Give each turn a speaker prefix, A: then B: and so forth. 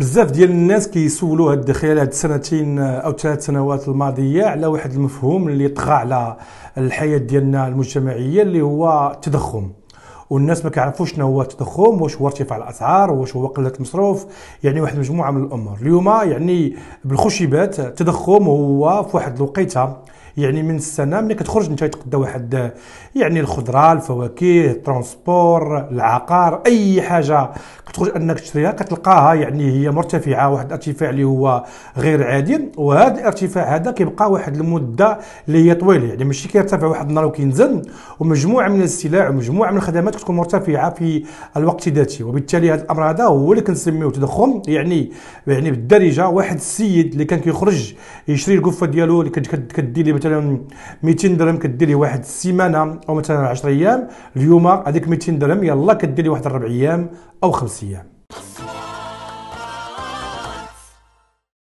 A: بزاف ديال الناس كيسولوا هاد خلال هاد السنتين او ثلاث سنوات الماضيه على واحد المفهوم اللي طغى على الحياه ديالنا المجتمعيه اللي هو التضخم والناس ما كيعرفوش شنو هو التضخم واش هو ارتفاع الاسعار واش هو قله المصروف يعني واحد المجموعه من الامور اليوم يعني بالخشبات التضخم هو في واحد الوقيته يعني من السنه ملي كتخرج انت تقدا واحد يعني الخضره الفواكه الترونسبور العقار اي حاجه كتخرج انك تشريها كتلقاها يعني هي مرتفعه واحد الارتفاع اللي هو غير عادي وهذا الارتفاع هذا كيبقى واحد المده اللي هي طويله يعني ماشي كيرتفع واحد النهار وكينزل ومجموعه من السلع ومجموعه من الخدمات الناتج تكون مرتفعه في الوقت ذاته وبالتالي هذا الامر هذا هو اللي كنسميوه تضخم يعني يعني بالدارجه واحد السيد اللي كان كيخرج يشري القفه ديالو اللي كدير مثلا 200 درهم كدير ليه واحد السيمانه او مثلا 10 ايام اليوم هذيك 200 درهم يلا كدير ليه واحد اربع ايام او خمس ايام